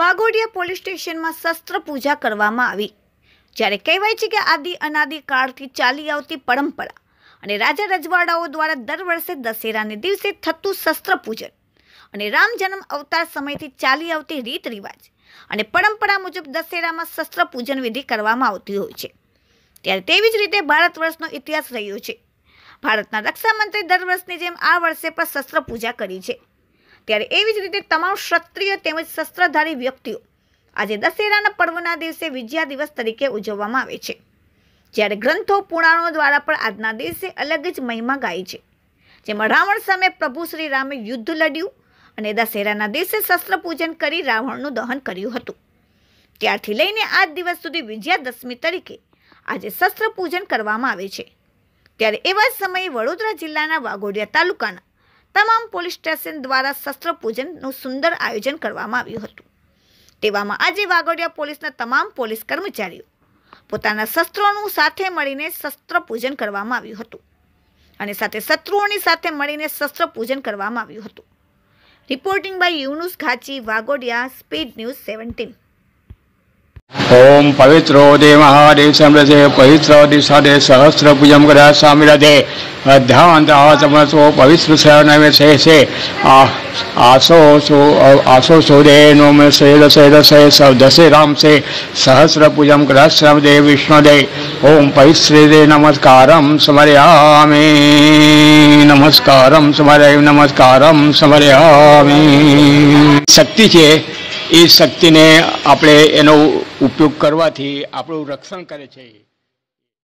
Waghodia police સ્ટેશનમાં શસ્ત્ર પૂજા કરવામાં આવી જ્યારે કહેવાય છે કે આદિ અનાદિ કાળથી ચાલી આવતી પરંપરા અને રાજા રજવાડાઓ દ્વારા દર વર્ષે દશેરાને દિવસે થતું શસ્ત્ર પૂજન અને રામ જન્મ અવતાર સમયથી ચાલી આવતી રીત રિવાજ અને પરંપરા મુજબ દશેરામાં શસ્ત્ર પૂજન વિધિ કરવામાં આવતી હોય છે ત્યારે તેવી જ રીતે ભારત વર્ષનો ઇતિહાસ રહ્યો છે ભારતના રક્ષામંત્રી દર વર્ષની જેમ આ વર્ષે પણ શસ્ત્ર પૂજા કરી છે ત્યારે એવી જ રીતે તમામ ક્ષત્રિય તેમજ શસ્ત્રધારી વ્યક્તિઓ આજે દશેરાના પર્વના દિવસે વિજયા દિવસ તરીકે ઉજવવામાં આવે છે જ્યારે ગ્રંથો પુરાણો દ્વારા પણ આજના દિવસે અલગ જ મહિમા ગાય છે જેમાં રાવણ સામે પ્રભુ શ્રી રામે યુદ્ધ લડ્યું અને દશેરાના દિવસે શસ્ત્ર પૂજન કરી રાવણનું દહન કર્યું હતું ત્યારથી લઈને આજ દિવસ સુધી વિજયાદશમી તરીકે આજે શસ્ત્ર પૂજન કરવામાં આવે છે ત્યારે એવા સમયે વડોદરા જિલ્લાના વાઘોડિયા તાલુકાના તમામ પોલીસ સ્ટેશન દ્વારા શસ્ત્ર પૂજનનું સુંદર આયોજન કરવામાં આવ્યું હતું તેવામાં આજે વાગોડિયા પોલીસના તમામ પોલીસ કર્મચારીઓ પોતાના શસ્ત્રોનું સાથે મળીને શસ્ત્ર પૂજન કરવામાં આવ્યું હતું અને સાથે શત્રુઓની સાથે મળીને શસ્ત્ર પૂજન કરવામાં આવ્યું હતું reporting by Yunus Ghachi Vaghodia speed news seventeen ओम पवित्रो देव महादेव समृदे पवित्र दिशादे सहस्र पूजम करा स्वामिदे अध्यासो पवित्र शरण से से आसो सो आसो सोदे नो में से राम से सहस्र पूजम करा श्रमदे विष्णुदे ओम पवित्र दे नमस्कार स्मरयामे नमस्कार स्मरय नमस्कार स्मरयामे शक्ति છે એ શક્તિને આપણે એનો ઉપયોગ કરવાથી આપણું રક્ષણ કરે છે